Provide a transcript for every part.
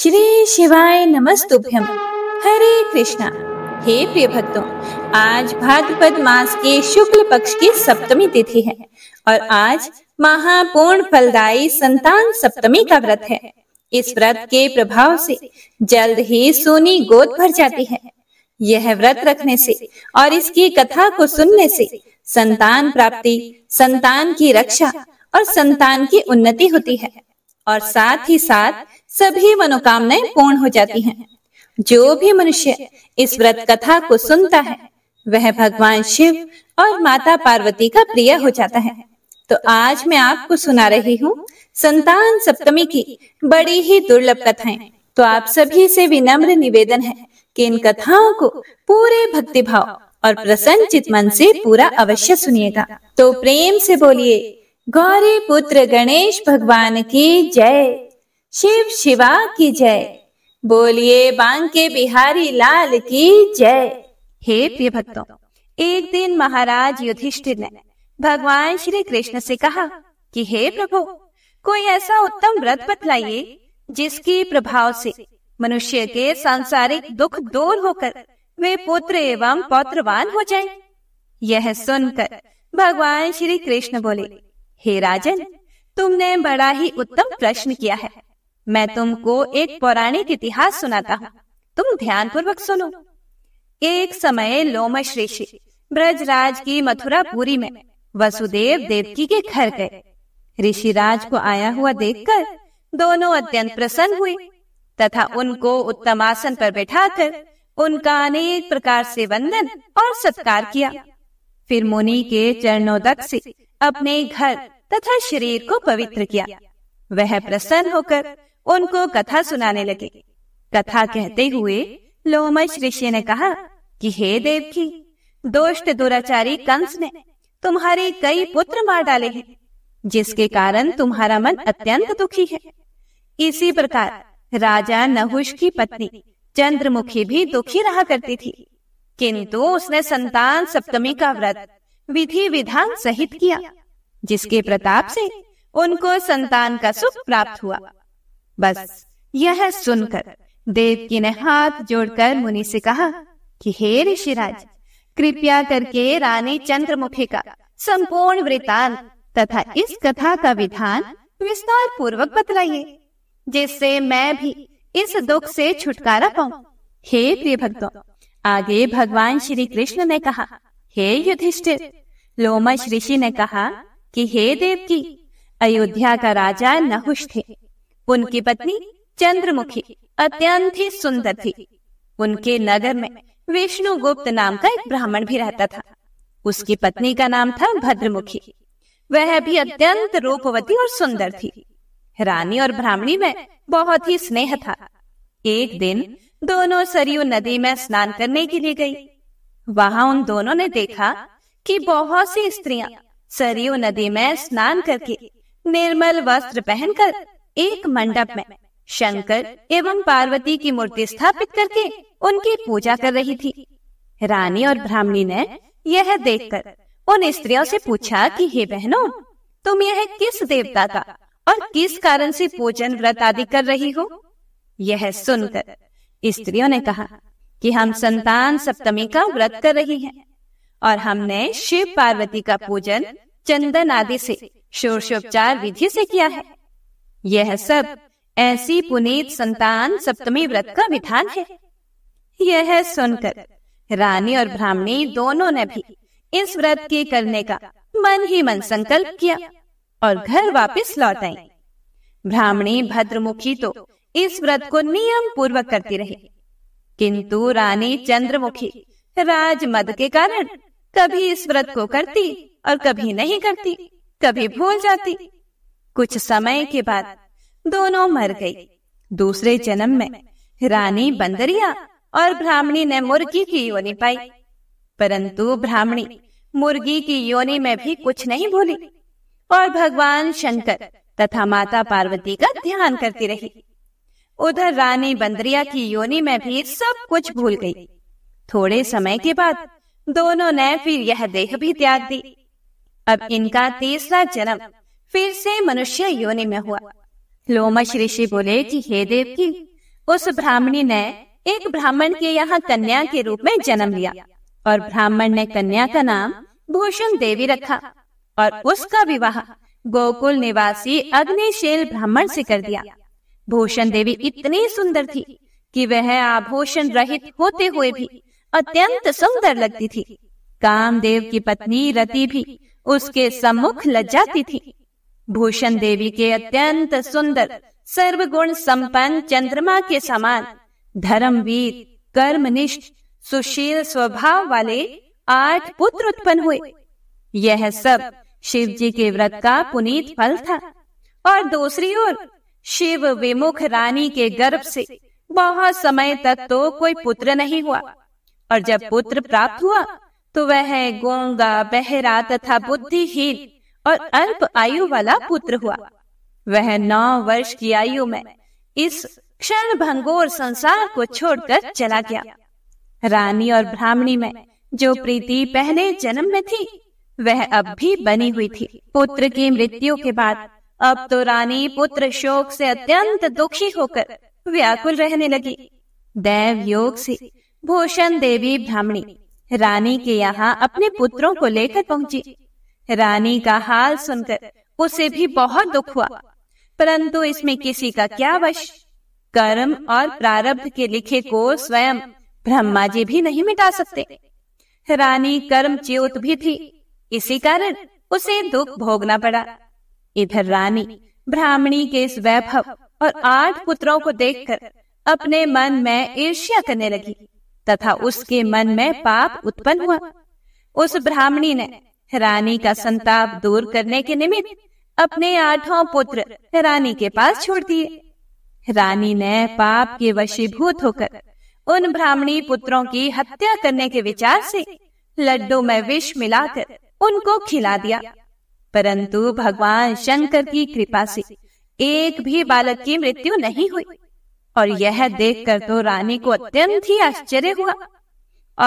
श्री शिवाय नमस्तुभ्यम हरे कृष्णा हे प्रिय भक्तों आज भाद्रपद मास के शुक्ल पक्ष की सप्तमी तिथि है और आज महापूर्ण फलदायी संतान सप्तमी का व्रत है इस व्रत के प्रभाव से जल्द ही सोनी गोद भर जाती है यह व्रत रखने से और इसकी कथा को सुनने से संतान प्राप्ति संतान की रक्षा और संतान की उन्नति होती है और साथ ही साथ सभी मनोकामनाएं पूर्ण हो जाती हैं। जो भी मनुष्य इस व्रत कथा को सुनता है वह भगवान शिव और माता पार्वती का प्रिय हो जाता है तो आज मैं आपको सुना रही हूँ संतान सप्तमी की बड़ी ही दुर्लभ कथाएं तो आप सभी से विनम्र निवेदन है कि इन कथाओं को पूरे भक्तिभाव और प्रसन्नचित मन से पूरा अवश्य सुनिएगा तो प्रेम से बोलिए गौरी पुत्र गणेश भगवान की जय शिव शिवा की जय बोलिए बांके बिहारी लाल की जय हे प्रिय भक्तों एक दिन महाराज युधिष्ठिर ने भगवान श्री कृष्ण से कहा कि हे प्रभु कोई ऐसा उत्तम व्रत बतलाइए जिसके प्रभाव से मनुष्य के सांसारिक दुख दूर होकर वे पुत्र एवं पौत्रवान हो जाएं। यह सुनकर भगवान श्री कृष्ण बोले हे राजन तुमने बड़ा ही उत्तम प्रश्न किया है मैं तुमको एक पौराणिक इतिहास सुनाता हूँ तुम ध्यान पूर्वक सुनो एक समय लोमश ऋषि ब्रजराज की मथुरा पुरी में वसुदेव देवकी के घर गए ऋषिराज को आया हुआ देखकर दोनों अत्यंत प्रसन्न हुए तथा उनको उत्तम आसन पर बैठाकर उनका अनेक प्रकार से वंदन और सत्कार किया फिर मुनि के तक से अपने घर तथा शरीर को पवित्र किया वह प्रसन्न होकर उनको कथा सुनाने लगे कथा कहते हुए लोमश ऋषि ने कहा कि हे देवकी दोष्ट दुराचारी कंस ने तुम्हारे कई पुत्र मार डाले हैं जिसके कारण तुम्हारा मन अत्यंत दुखी है इसी प्रकार राजा नहुष की पत्नी चंद्रमुखी भी दुखी रहा करती थी किंतु उसने संतान सप्तमी का व्रत विधि विधान सहित किया जिसके प्रताप से उनको संतान का सुख प्राप्त हुआ बस यह सुनकर देवकी ने हाथ जोड़कर मुनि से कहा कि हे ऋषिराज कृपया करके रानी चंद्रमुखी का संपूर्ण वृतान तथा इस कथा का विधान विस्तार पूर्वक बतलाइए जिससे मैं भी इस दुख से छुटकारा पाऊं। हे प्रिय भक्तों आगे भगवान श्री कृष्ण ने कहा हे युधिष्ठिर लोमश ऋषि ने कहा कि हे देव की अयोध्या का राजा नहुष थे उनकी पत्नी चंद्रमुखी अत्यंत ही सुंदर थी उनके नगर में विष्णु गुप्त नाम का एक ब्राह्मण भी रहता था उसकी पत्नी का नाम था भद्रमुखी वह भी अत्यंत रूपवती और सुंदर थी रानी और ब्राह्मणी में बहुत ही स्नेह था एक दिन दोनों सरयू नदी में स्नान करने के लिए गई वहां उन दोनों ने देखा कि बहुत सी स्त्रियां सरयू नदी में स्नान करके निर्मल वस्त्र पहनकर एक मंडप में शंकर एवं पार्वती की मूर्ति स्थापित करके उनकी पूजा कर रही थी रानी और ब्राह्मणी ने यह देखकर उन स्त्रियों से पूछा कि हे बहनों तुम यह किस देवता का और किस कारण से पूजन व्रत आदि कर रही हो यह सुनकर स्त्रियों ने कहा कि हम संतान सप्तमी का व्रत कर रही हैं और हमने शिव पार्वती का पूजन चंदन आदि से शोरशोपचार विधि से किया है यह सब ऐसी पुनीत संतान सप्तमी व्रत का विधान है यह सुनकर रानी और ब्राह्मणी दोनों ने भी इस व्रत के करने का मन ही मन संकल्प किया और घर वापस लौट आई ब्राह्मणी भद्रमुखी तो इस व्रत को नियम पूर्वक करती रही किंतु रानी चंद्रमुखी राज मद के कारण कभी इस व्रत को करती और कभी नहीं करती कभी भूल जाती कुछ समय के बाद दोनों मर गई दूसरे जन्म में रानी बंदरिया और ब्राह्मणी ने मुर्गी की योनि पाई परंतु ब्राह्मणी मुर्गी की योनि में भी कुछ नहीं भूली और भगवान शंकर तथा माता पार्वती का ध्यान करती रही उधर रानी बंदरिया की योनि में भी सब कुछ भूल गई थोड़े समय के बाद दोनों ने फिर यह देह भी त्याग दी अब इनका तीसरा जन्म फिर से मनुष्य योनि में हुआ लोमश ऋषि बोले कि हे देव की उस ब्राह्मणी ने एक ब्राह्मण के यहाँ कन्या के रूप में जन्म लिया और ब्राह्मण ने कन्या का नाम भूषण देवी रखा और उसका विवाह गोकुल निवासी अग्निशील ब्राह्मण से कर दिया भूषण देवी इतनी सुंदर थी कि वह आभूषण रहित होते हुए भी अत्यंत सुंदर लगती थी कामदेव की पत्नी रति भी उसके सम्मुख लज्जाती थी भूषण देवी के अत्यंत सुंदर सर्वगुण संपन्न चंद्रमा के समान धर्मवीर कर्मनिष्ठ सुशील स्वभाव वाले आठ पुत्र उत्पन्न हुए यह सब शिव जी के व्रत का पुनीत फल था और दूसरी ओर शिव विमुख रानी के गर्भ से बहुत समय तक तो कोई पुत्र नहीं हुआ और जब पुत्र प्राप्त हुआ तो वह गोंगा बहरा तथा बुद्धिहीन और अल्प आयु वाला पुत्र हुआ वह नौ वर्ष की आयु में इस क्षण भंगोर संसार को छोड़कर चला गया रानी और ब्राह्मणी में जो प्रीति पहले जन्म में थी वह अब भी बनी हुई थी पुत्र की मृत्यु के बाद अब तो, तो रानी पुत्र शोक से अत्यंत दुखी होकर व्याकुल रहने लगी दैव योग से भूषण देवी ब्राह्मणी रानी के यहाँ अपने पुत्रों को लेकर पहुंची रानी का हाल सुनकर उसे भी बहुत दुख हुआ परंतु इसमें किसी का क्या वश कर्म और प्रारब्ध के लिखे को स्वयं ब्रह्मा जी भी नहीं मिटा सकते रानी कर्म च्योत भी थी इसी कारण उसे दुख भोगना पड़ा इधर रानी ब्राह्मणी के इस वैभव और आठ पुत्रों को देखकर अपने मन में ईर्ष्या करने लगी तथा उसके मन में पाप उत्पन्न हुआ उस ब्राह्मणी ने रानी का संताप दूर करने के निमित्त अपने आठों पुत्र रानी के पास छोड़ दिए रानी ने पाप के वशीभूत होकर उन ब्राह्मणी पुत्रों की हत्या करने के विचार से लड्डू में विष मिलाकर उनको खिला दिया परंतु भगवान शंकर की कृपा से एक भी बालक की मृत्यु नहीं हुई और यह देखकर तो रानी को अत्यंत ही आश्चर्य हुआ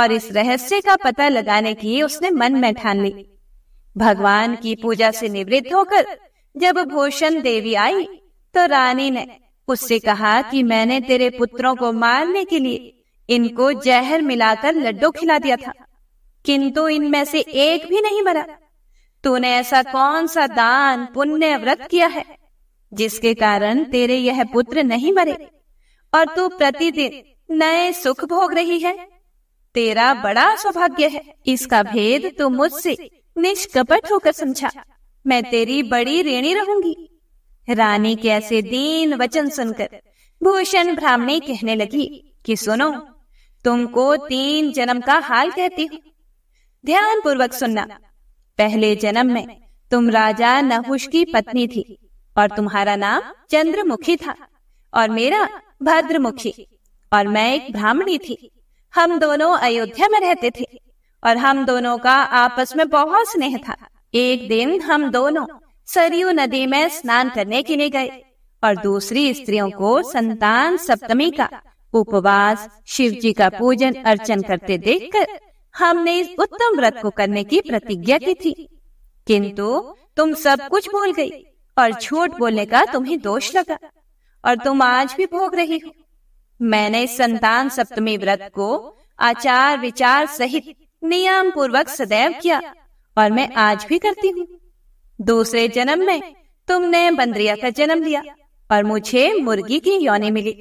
और इस रहस्य का पता लगाने की उसने मन में ठान ली भगवान की पूजा से निवृत्त होकर जब भूषण देवी आई तो रानी ने उससे कहा कि मैंने तेरे पुत्रों को मारने के लिए इनको जहर मिलाकर लड्डू खिला दिया था किंतु इनमें से एक भी नहीं मरा तूने ऐसा कौन सा दान पुण्य व्रत किया है जिसके कारण तेरे यह पुत्र नहीं मरे और तू प्रतिदिन नए सुख भोग रही है तेरा बड़ा सौभाग्य है इसका भेद तू मुझसे निष्कपट होकर समझा मैं तेरी बड़ी रेणी रहूंगी रानी के ऐसे दीन वचन सुनकर भूषण ब्राह्मणी कहने लगी कि सुनो तुमको तीन जन्म का हाल कहती हूँ ध्यान पूर्वक सुनना पहले जन्म में तुम राजा नहुष की पत्नी थी और तुम्हारा नाम चंद्रमुखी था और मेरा भद्रमुखी और मैं एक ब्राह्मणी थी हम दोनों अयोध्या में रहते थे और हम दोनों का आपस में बहुत स्नेह था एक दिन हम दोनों सरयू नदी में स्नान करने के लिए गए और दूसरी स्त्रियों को संतान सप्तमी का उपवास शिव जी का पूजन अर्चन करते देखकर हमने इस उत्तम व्रत को करने की प्रतिज्ञा की थी किंतु तुम सब कुछ भूल गई और झूठ बोलने का तुम्हें दोष लगा और तुम आज भी भोग रही हो मैंने संतान सप्तमी व्रत को आचार विचार सहित नियम पूर्वक सदैव किया और मैं आज भी करती हूँ दूसरे जन्म में तुमने बंदरिया का जन्म लिया और मुझे मुर्गी की योनि मिली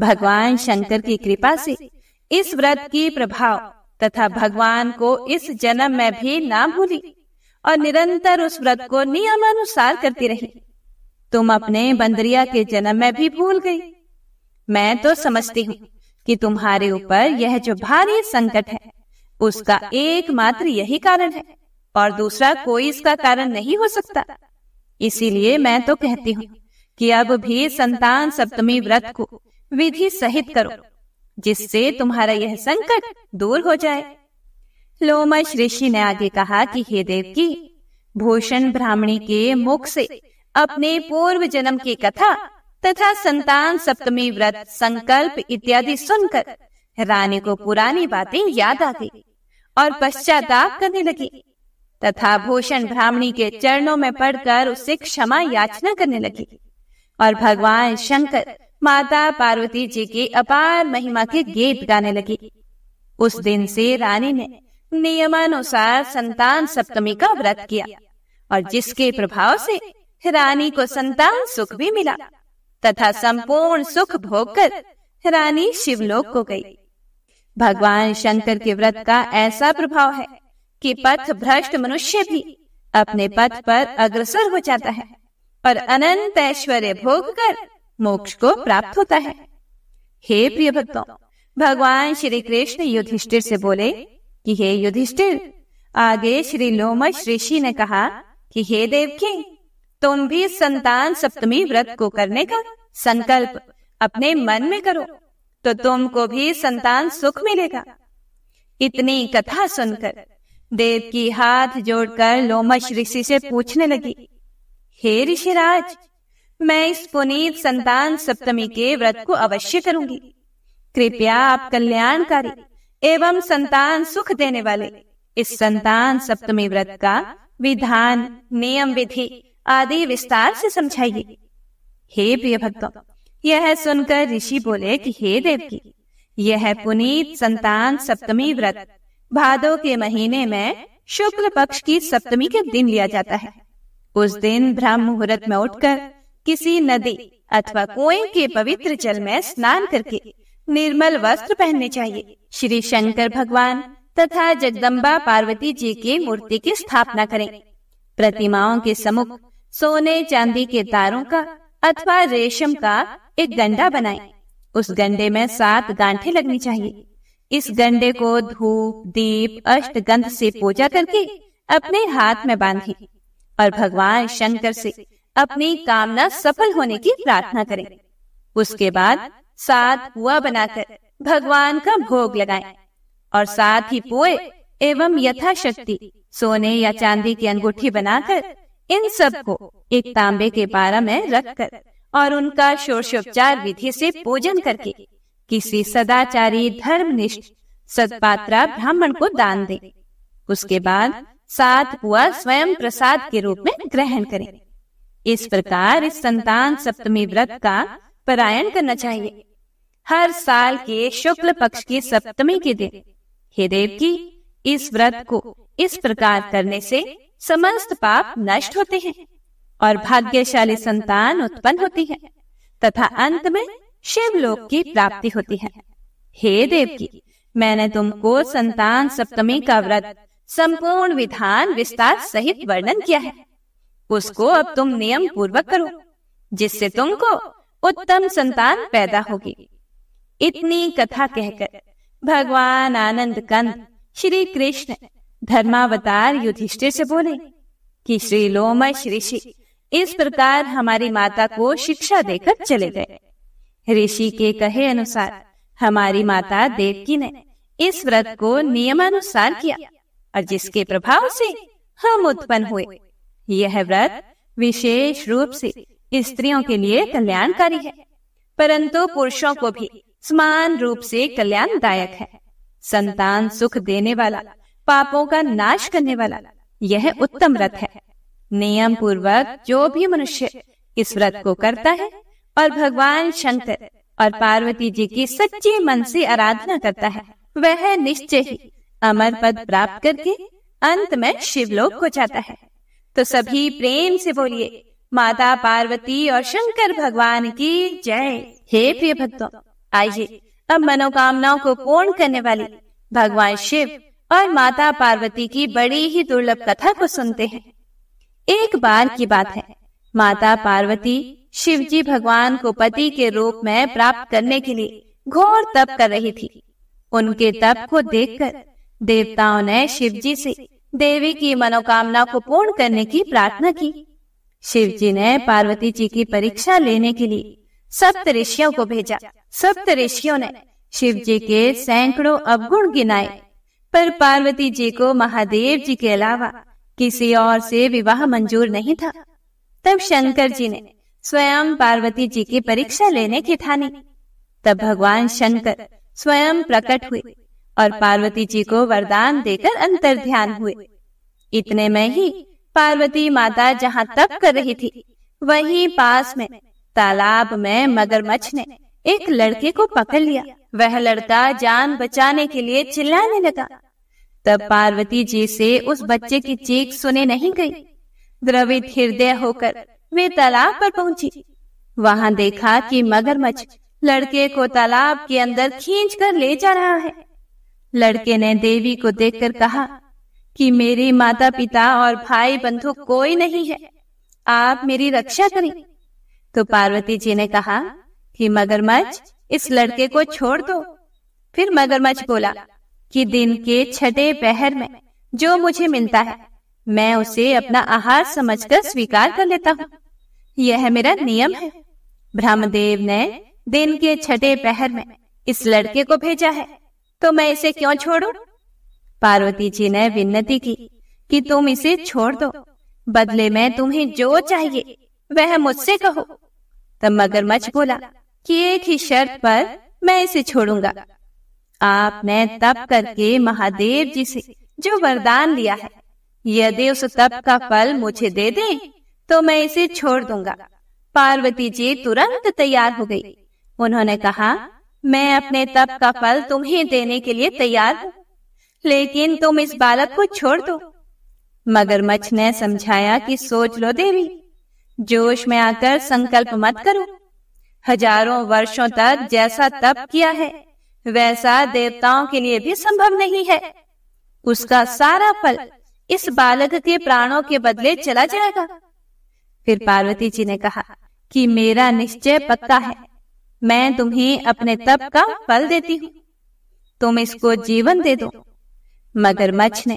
भगवान शंकर की कृपा से इस व्रत की प्रभाव तथा भगवान को इस जन्म में भी ना भूली और निरंतर उस व्रत को नियमानुसार करती रही तुम अपने बंदरिया के जन्म में भी भूल गई मैं तो समझती हूँ कि तुम्हारे ऊपर यह जो भारी संकट है उसका एकमात्र यही कारण है और दूसरा कोई इसका कारण नहीं हो सकता इसीलिए मैं तो कहती हूँ कि अब भी संतान सप्तमी व्रत को विधि सहित करो जिससे तुम्हारा यह संकट दूर हो जाए लोमश ऋषि ने आगे कहा कि हे देव की भूषण ब्राह्मणी के मुख से अपने पूर्व जन्म की कथा तथा संतान सप्तमी व्रत संकल्प इत्यादि सुनकर रानी को पुरानी बातें याद आ गई और पश्चाताप करने लगी तथा भूषण ब्राह्मणी के चरणों में पड़कर उससे क्षमा याचना करने लगी और भगवान शंकर माता पार्वती जी की अपार महिमा के गीत गाने लगी उस दिन से रानी ने नियमानुसार संतान सप्तमी का व्रत किया और जिसके प्रभाव से रानी को संतान सुख भी मिला तथा संपूर्ण सुख भोगकर रानी शिवलोक को गई भगवान शंकर के व्रत का ऐसा प्रभाव है कि पथ भ्रष्ट मनुष्य भी अपने पथ पर अग्रसर हो जाता है और अनंत ऐश्वर्य भोग कर मोक्ष को प्राप्त होता है हे प्रिय भक्तों भगवान श्री कृष्ण युधिष्ठिर से बोले कि हे युधिष्ठिर आगे श्री लोमश ऋषि ने कहा कि हे देवकी तुम भी संतान सप्तमी व्रत को करने का संकल्प अपने मन में करो तो तुमको भी संतान सुख मिलेगा इतनी कथा सुनकर देव की हाथ जोड़कर लोमश ऋषि से पूछने लगी हे ऋषिराज मैं इस पुनीत संतान सप्तमी के व्रत को अवश्य करूंगी कृपया आप कल्याणकारी एवं संतान सुख देने वाले इस संतान सप्तमी व्रत का विधान नियम विधि आदि विस्तार से समझाइए हे प्रिय भक्तों यह सुनकर ऋषि बोले कि हे देवकी यह पुनीत संतान सप्तमी व्रत भादो के महीने में शुक्ल पक्ष की सप्तमी के दिन लिया जाता है उस दिन ब्रह्म मुहूर्त में उठकर किसी नदी अथवा कुएं के पवित्र जल में स्नान करके निर्मल वस्त्र पहनने चाहिए श्री शंकर भगवान तथा जगदम्बा पार्वती जी की मूर्ति की स्थापना करें प्रतिमाओं के समुख सोने चांदी के तारों का अथवा रेशम का एक गंडा बनाए उस गंडे में सात गांठे लगनी चाहिए इस गंडे को धूप दीप अष्ट गंध से पूजा करके अपने हाथ में बांधे और भगवान शंकर से अपनी कामना सफल होने की प्रार्थना करें उसके बाद सात पुआ बनाकर भगवान का भोग लगाएं और साथ ही पोए एवं यथाशक्ति सोने या चांदी की अंगूठी बनाकर इन सब को एक तांबे के पारा में रखकर और उनका शोषोपचार विधि से पूजन करके किसी सदाचारी धर्मनिष्ठ सदपात्रा ब्राह्मण को दान दें। उसके बाद सात हुआ स्वयं प्रसाद के रूप में ग्रहण करें इस प्रकार इस संतान सप्तमी व्रत का पारायण करना चाहिए हर साल के शुक्ल पक्ष की सप्तमी के दिन हे देव की इस व्रत को इस प्रकार करने से समस्त पाप नष्ट होते हैं और भाग्यशाली संतान उत्पन्न होती है तथा अंत में शिवलोक की प्राप्ति होती है हे देवकी मैंने तुमको संतान सप्तमी का व्रत संपूर्ण विधान विस्तार सहित वर्णन किया है उसको अब तुम नियम पूर्वक करो जिससे तुमको उत्तम संतान पैदा होगी इतनी कथा कहकर भगवान आनंद कंद श्री कृष्ण धर्मावतार युधिष्ठिर से बोले कि श्री लोम श्री श्री इस प्रकार हमारी माता को शिक्षा देकर चले गए ऋषि के कहे अनुसार हमारी माता देवकी ने इस व्रत को नियमानुसार किया और जिसके प्रभाव से हम उत्पन्न हुए यह व्रत विशेष रूप से स्त्रियों के लिए कल्याणकारी है परंतु पुरुषों को भी समान रूप से कल्याणदायक है संतान सुख देने वाला पापों का नाश करने वाला यह उत्तम व्रत है नियम पूर्वक जो भी मनुष्य इस व्रत को करता है और भगवान शंकर और पार्वती जी की सच्चे मन से आराधना करता है वह निश्चय ही अमर पद प्राप्त करके अंत में शिवलोक को जाता है तो सभी प्रेम से बोलिए माता पार्वती और शंकर भगवान की जय हे प्रिय भक्तों आइए अब मनोकामनाओं को पूर्ण करने वाली भगवान शिव और माता पार्वती की बड़ी ही दुर्लभ कथा को सुनते हैं एक बार की बात है माता पार्वती शिवजी भगवान को पति के रूप में प्राप्त करने के लिए घोर तप कर रही थी उनके तप को देखकर देवताओं ने शिव जी से देवी की मनोकामना को पूर्ण करने की प्रार्थना की शिव जी ने पार्वती जी की परीक्षा लेने के लिए सप्त ऋषियों को भेजा सप्त ऋषियों ने शिव जी के सैकड़ों अवगुण गिनाए पर पार्वती जी को महादेव जी के अलावा किसी और से विवाह मंजूर नहीं था तब शंकर जी ने स्वयं पार्वती जी की परीक्षा लेने की ठानी तब भगवान शंकर स्वयं प्रकट हुए और पार्वती जी को वरदान देकर अंतर ध्यान हुए इतने में ही पार्वती माता जहाँ तप कर रही थी वही पास में तालाब में मगरमच्छ ने एक लड़के को पकड़ लिया वह लड़का जान बचाने के लिए चिल्लाने लगा तब पार्वती जी से उस बच्चे की चीख सुने नहीं गई द्रवित हृदय होकर वे तालाब पर पहुंची वहां देखा कि मगरमच्छ लड़के को तालाब के अंदर खींच कर ले जा रहा है लड़के ने देवी को देखकर कहा कि मेरे माता पिता और भाई बंधु कोई नहीं है आप मेरी रक्षा करें तो पार्वती जी ने कहा कि मगरमच्छ इस लड़के को छोड़ दो फिर मगरमच्छ बोला कि दिन के छठे पहर में जो मुझे मिलता है मैं उसे अपना आहार समझकर स्वीकार कर लेता हूँ यह मेरा नियम है ब्रह्मदेव ने दिन के छठे पहर में इस लड़के को भेजा है तो मैं इसे क्यों छोड़ू पार्वती जी ने विनती की कि तुम इसे छोड़ दो बदले में तुम्हें जो चाहिए वह मुझसे कहो तब मगरमच्छ बोला कि एक ही शर्त पर मैं इसे छोड़ूंगा आपने तप करके महादेव जी से जो वरदान लिया है यदि उस तप का फल मुझे दे दे तो मैं इसे छोड़ दूंगा पार्वती जी तुरंत तैयार हो गई उन्होंने कहा मैं अपने तप का फल तुम्हें देने के लिए तैयार हूँ लेकिन तुम इस बालक को छोड़ दो मगरमच्छ ने समझाया कि सोच लो देवी जोश में आकर संकल्प मत करो हजारों वर्षों तक जैसा तप किया है वैसा देवताओं के लिए भी संभव नहीं है उसका सारा फल इस बालक के प्राणों के बदले चला जाएगा फिर पार्वती जी ने कहा कि मेरा निश्चय पक्का है मैं तुम्हें अपने तप का फल देती हूँ तुम इसको जीवन दे दो मगरमच्छ ने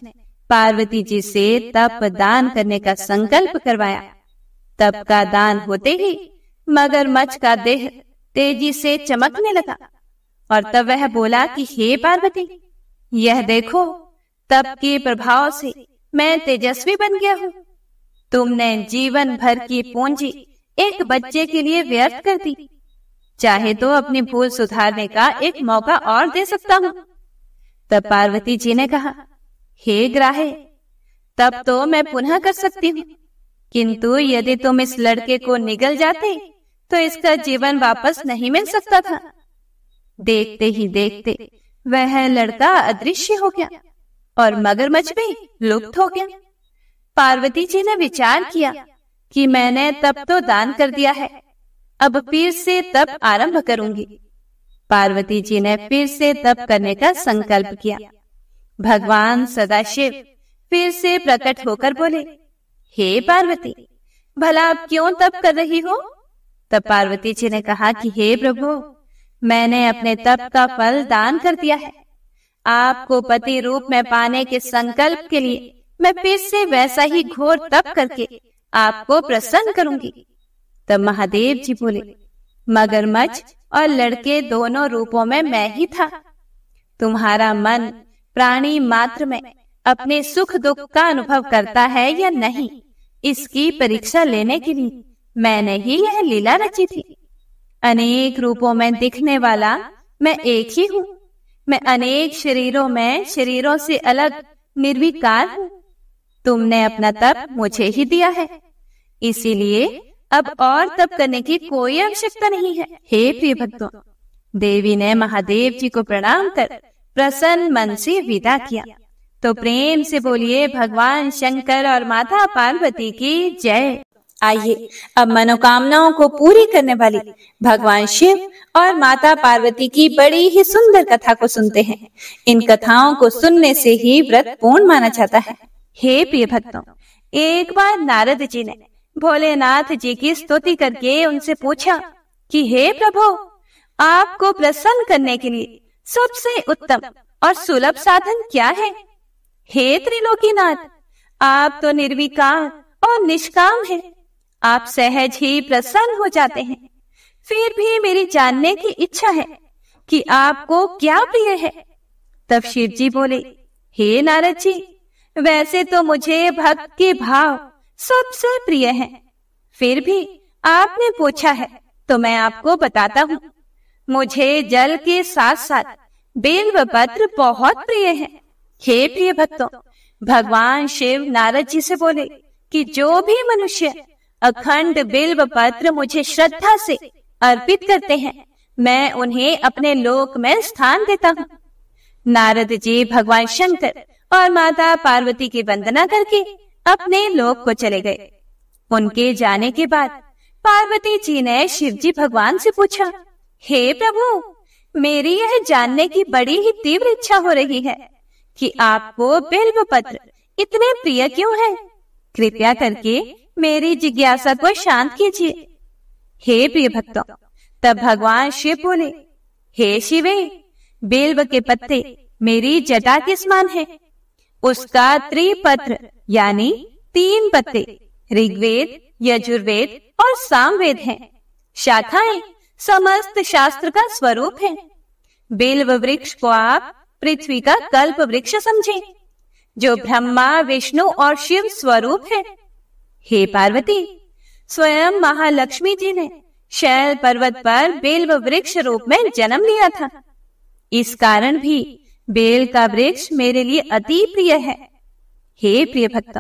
पार्वती जी से तप दान करने का संकल्प करवाया तप का दान होते ही मगरमच्छ का देह तेजी से चमकने लगा और तब वह बोला कि हे पार्वती यह देखो तब के प्रभाव से मैं तेजस्वी बन गया हूँ तुमने जीवन भर की पूंजी एक बच्चे के लिए व्यर्थ कर दी चाहे तो अपनी भूल सुधारने का एक मौका और दे सकता हूँ तब पार्वती जी ने कहा हे ग्राहे तब तो मैं पुनः कर सकती हूँ किंतु यदि तुम इस लड़के को निगल जाते तो इसका जीवन वापस नहीं मिल सकता था देखते ही देखते वह लड़का अदृश्य हो गया और मगरमच्छ भी लुप्त हो गया पार्वती जी ने विचार किया कि मैंने तब तो दान कर दिया है अब फिर से तप आरंभ करूंगी पार्वती जी ने फिर से तप करने का संकल्प किया भगवान सदाशिव फिर से प्रकट होकर बोले हे पार्वती भला आप क्यों तप कर रही हो तब पार्वती जी ने कहा कि हे प्रभु मैंने अपने तप का फल दान कर दिया है आपको पति रूप में पाने के संकल्प के लिए मैं फिर से वैसा ही घोर तप करके आपको प्रसन्न करूंगी तब महादेव जी बोले मगरमच्छ और लड़के दोनों रूपों में मैं ही था तुम्हारा मन प्राणी मात्र में अपने सुख दुख का अनुभव करता है या नहीं इसकी परीक्षा लेने के लिए मैंने ही यह लीला रची थी अनेक रूपों में दिखने वाला मैं एक ही हूँ मैं अनेक शरीरों में शरीरों से अलग निर्विकार हूँ तुमने अपना तप मुझे ही दिया है इसीलिए अब और तप करने की कोई आवश्यकता नहीं है हे प्रिय भक्तों देवी ने महादेव जी को प्रणाम कर प्रसन्न मन से विदा किया तो प्रेम से बोलिए भगवान शंकर और माता पार्वती की जय आइए अब मनोकामनाओं को पूरी करने वाली भगवान शिव और माता पार्वती की बड़ी ही सुंदर कथा को सुनते हैं इन कथाओं को सुनने से ही व्रत पूर्ण माना जाता है हे प्रिय भक्तों एक बार नारद जी ने भोलेनाथ जी की स्तुति करके उनसे पूछा कि हे प्रभु आपको प्रसन्न करने के लिए सबसे उत्तम और सुलभ साधन क्या है हे त्रिलोकीनाथ आप तो निर्विकार और निष्काम हैं। आप सहज ही प्रसन्न हो जाते हैं फिर भी मेरी जानने की इच्छा है कि आपको क्या प्रिय है तब शिव जी बोले हे नारद जी वैसे तो मुझे भक्त के भाव सबसे प्रिय हैं। फिर भी आपने पूछा है तो मैं आपको बताता हूँ मुझे जल के साथ साथ बेल व पत्र बहुत प्रिय है हे प्रिय भक्तों भगवान शिव नारद जी से बोले कि जो भी मनुष्य अखंड बिल्व पत्र मुझे श्रद्धा से अर्पित करते हैं मैं उन्हें अपने लोक में स्थान देता हूँ नारद जी भगवान शंकर और माता पार्वती की वंदना करके अपने लोक को चले गए उनके जाने के बाद पार्वती जी ने शिव जी भगवान से पूछा हे hey प्रभु मेरी यह जानने की बड़ी ही तीव्र इच्छा हो रही है कि आपको बिल्व पत्र इतने प्रिय क्यों है कृपया करके मेरी जिज्ञासा को शांत कीजिए हे प्रिय भक्तों तब भगवान शिव बोले हे शिवे बेल्व के पत्ते मेरी जटा के समान है उसका त्रिपत्र यानी तीन पत्ते ऋग्वेद यजुर्वेद और सामवेद हैं। शाखाएं समस्त शास्त्र का स्वरूप है बेल्व वृक्ष को आप पृथ्वी का कल्प वृक्ष समझें, जो ब्रह्मा विष्णु और शिव स्वरूप है हे पार्वती स्वयं महालक्ष्मी जी ने शैल पर्वत पर बेल वृक्ष रूप में जन्म लिया था इस कारण भी बेल का वृक्ष मेरे लिए अति प्रिय है हे प्रिय भक्त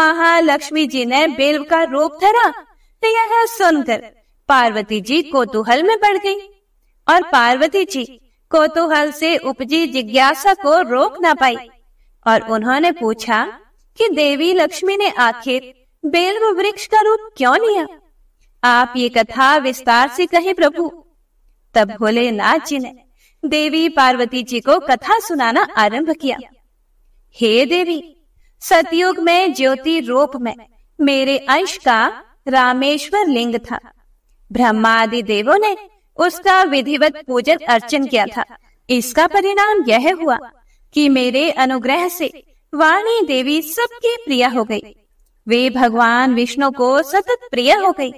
महालक्ष्मी जी ने बेल का रूप धरा तो यह सुनकर पार्वती जी कोतूहल में बढ़ गई और पार्वती जी कोतूहल से उपजी जिज्ञासा को रोक ना पाई और उन्होंने पूछा कि देवी लक्ष्मी ने आखिर बेल व वृक्ष का रूप क्यों लिया आप ये कथा विस्तार से कहें प्रभु तब भोलेनाथ जी ने देवी पार्वती जी को कथा सुनाना आरंभ किया हे देवी सतयुग में ज्योति रूप में मेरे अंश का रामेश्वर लिंग था ब्रह्मादि देवों ने उसका विधिवत पूजन अर्चन किया था इसका परिणाम यह हुआ कि मेरे अनुग्रह से वाणी देवी सबके प्रिय हो गई वे भगवान विष्णु को सतत प्रिय हो गई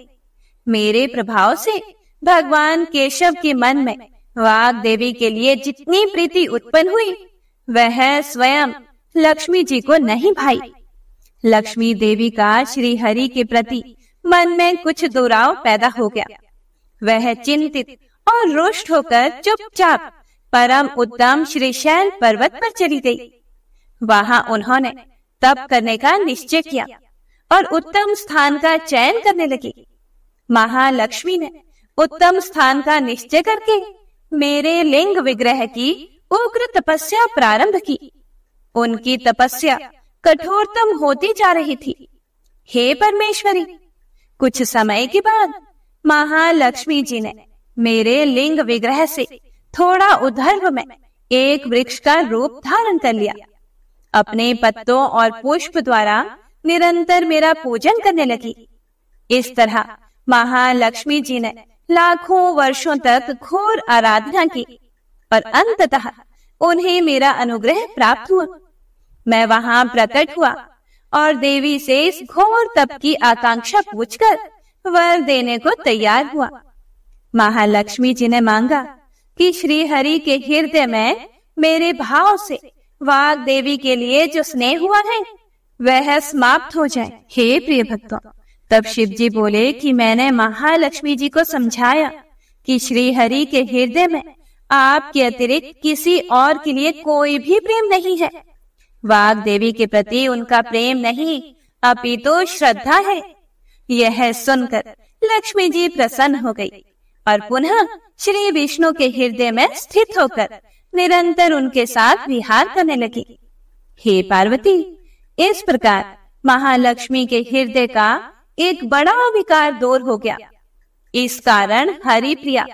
मेरे प्रभाव से भगवान केशव के मन में वाग देवी के लिए जितनी प्रीति उत्पन्न हुई वह स्वयं लक्ष्मी जी को नहीं भाई लक्ष्मी देवी का श्री हरि के प्रति मन में कुछ दुराव पैदा हो गया वह चिंतित और रुष्ट होकर चुपचाप परम उत्तम श्री शैल पर्वत पर चली गई वहां उन्होंने तप करने का निश्चय किया और उत्तम स्थान का चयन करने लगी महालक्ष्मी ने उत्तम स्थान का निश्चय करके मेरे लिंग विग्रह की उग्र तपस्या प्रारंभ की उनकी तपस्या कठोरतम होती जा रही थी हे परमेश्वरी कुछ समय के बाद महालक्ष्मी जी ने मेरे लिंग विग्रह से थोड़ा उधर्व में एक वृक्ष का रूप धारण कर लिया अपने पत्तों और पुष्प द्वारा निरंतर मेरा पूजन करने लगी इस तरह महालक्ष्मी जी ने लाखों वर्षों तक घोर आराधना की और अंततः उन्हें मेरा अनुग्रह प्राप्त हुआ मैं वहां प्रकट हुआ और देवी से इस घोर तप की आकांक्षा पूछकर वर देने को तैयार हुआ महालक्ष्मी जी ने मांगा कि श्री हरि के हृदय में मेरे भाव से वाग देवी के लिए जो स्नेह हुआ है वह समाप्त हो जाए हे प्रिय भक्तों तब शिव जी बोले कि मैंने महालक्ष्मी जी को समझाया कि श्री हरि के हृदय में आपके अतिरिक्त किसी और के लिए कोई भी प्रेम नहीं है वाग देवी के प्रति उनका प्रेम नहीं अपितु श्रद्धा है यह सुनकर लक्ष्मी जी प्रसन्न हो गई और पुनः श्री विष्णु के हृदय में स्थित होकर निरंतर उनके साथ विहार करने लगी हे पार्वती इस प्रकार महालक्ष्मी के हृदय का एक बड़ा विकार दूर हो गया इस कारण हरिप्रिया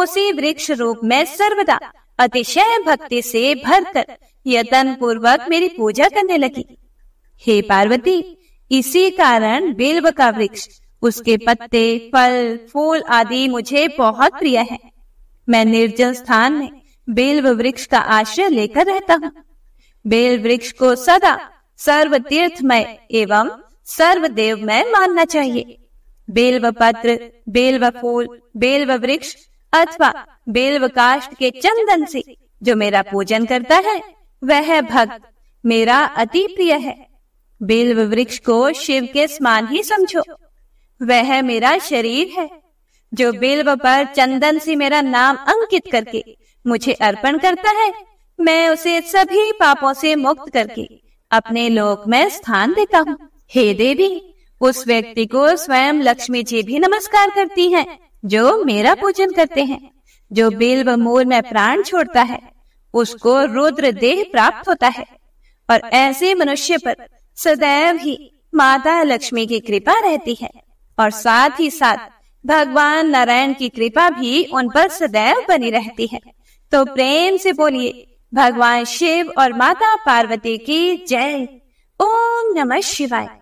उसी वृक्ष रूप में सर्वदा अतिशय भक्ति से भरकर यतन पूर्वक मेरी पूजा करने लगी हे पार्वती इसी कारण बेल्व का वृक्ष उसके पत्ते फल फूल आदि मुझे बहुत प्रिय है मैं निर्जन स्थान में बेल्व वृक्ष का आश्रय लेकर रहता हूँ बेल वृक्ष को सदा सर्व तीर्थमय एवं सर्वदेवमय मानना चाहिए बेलव पत्र बेलव फूल बेलव वृक्ष अथवा बेलव काष्ट के चंदन से जो मेरा पूजन करता है वह भक्त मेरा अति प्रिय है बेलव वृक्ष को शिव के समान ही समझो वह मेरा शरीर है जो बेलव पर चंदन से मेरा नाम अंकित करके मुझे अर्पण करता है मैं उसे सभी पापों से मुक्त करके अपने लोक में स्थान देता हूँ हे देवी उस व्यक्ति को स्वयं लक्ष्मी जी भी नमस्कार करती हैं, जो मेरा पूजन करते हैं जो बिल्व मूल में प्राण छोड़ता है उसको रुद्र देह प्राप्त होता है और ऐसे मनुष्य पर सदैव ही माता लक्ष्मी की कृपा रहती है और साथ ही साथ भगवान नारायण की कृपा भी उन पर सदैव बनी रहती है तो प्रेम से बोलिए भगवान शिव और माता पार्वती की जय ओम नमः शिवाय